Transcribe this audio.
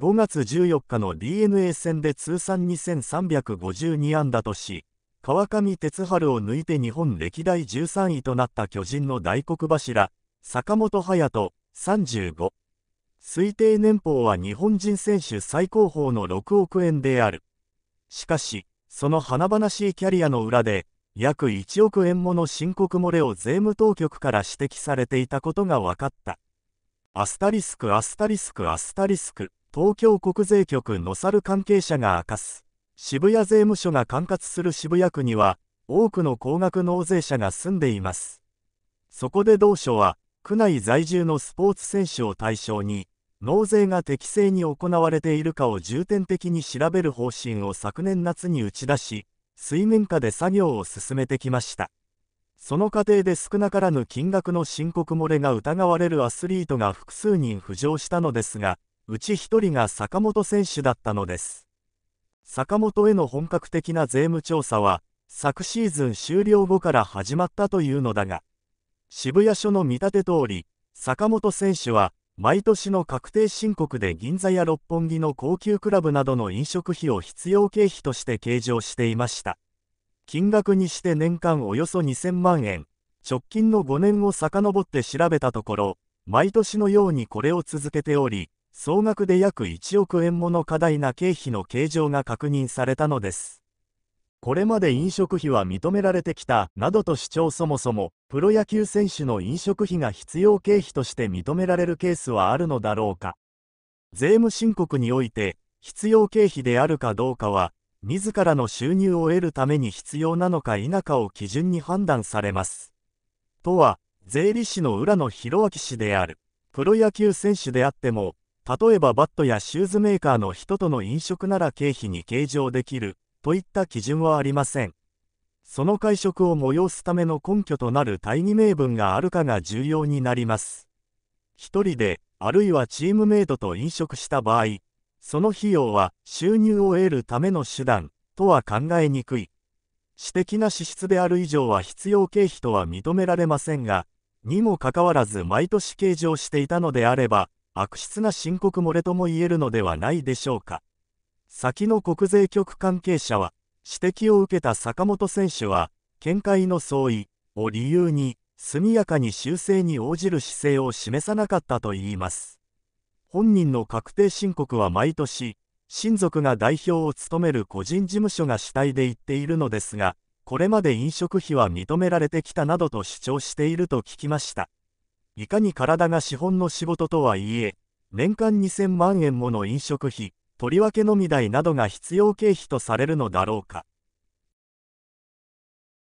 5月14日の d n a 戦で通算2352安打とし、川上哲治を抜いて日本歴代13位となった巨人の大黒柱、坂本勇人、35。推定年俸は日本人選手最高峰の6億円である。しかし、その華々しいキャリアの裏で、約1億円もの申告漏れを税務当局から指摘されていたことが分かった。アスタリスクアスタリスクアスタリスク。東京国税局の猿関係者が明かす渋谷税務署が管轄する渋谷区には多くの高額納税者が住んでいますそこで同署は区内在住のスポーツ選手を対象に納税が適正に行われているかを重点的に調べる方針を昨年夏に打ち出し水面下で作業を進めてきましたその過程で少なからぬ金額の申告漏れが疑われるアスリートが複数人浮上したのですがうち一人が坂本選手だったのです。坂本への本格的な税務調査は、昨シーズン終了後から始まったというのだが、渋谷署の見立て通り、坂本選手は、毎年の確定申告で銀座や六本木の高級クラブなどの飲食費を必要経費として計上していました。金額にして年間およそ2000万円、直近の5年を遡って調べたところ、毎年のようにこれを続けており、総額で約1億円もの過大な経費の計上が確認されたのです。これまで飲食費は認められてきたなどと主張そもそもプロ野球選手の飲食費が必要経費として認められるケースはあるのだろうか税務申告において必要経費であるかどうかは自らの収入を得るために必要なのか否かを基準に判断されますとは税理士の浦野博明氏であるプロ野球選手であっても例えばバットやシューズメーカーの人との飲食なら経費に計上できるといった基準はありません。その会食を催すための根拠となる大義名分があるかが重要になります。一人で、あるいはチームメイトと飲食した場合、その費用は収入を得るための手段とは考えにくい。私的な支出である以上は必要経費とは認められませんが、にもかかわらず毎年計上していたのであれば、悪質な申告漏れとも言えるのではないでしょうか。先の国税局関係者は、指摘を受けた坂本選手は、見解の相違を理由に、速やかに修正に応じる姿勢を示さなかったといいます。本人の確定申告は毎年、親族が代表を務める個人事務所が主体で言っているのですが、これまで飲食費は認められてきたなどと主張していると聞きました。いかに体が資本の仕事とはいえ、年間2000万円もの飲食費、とりわけ飲み代などが必要経費とされるのだろうか。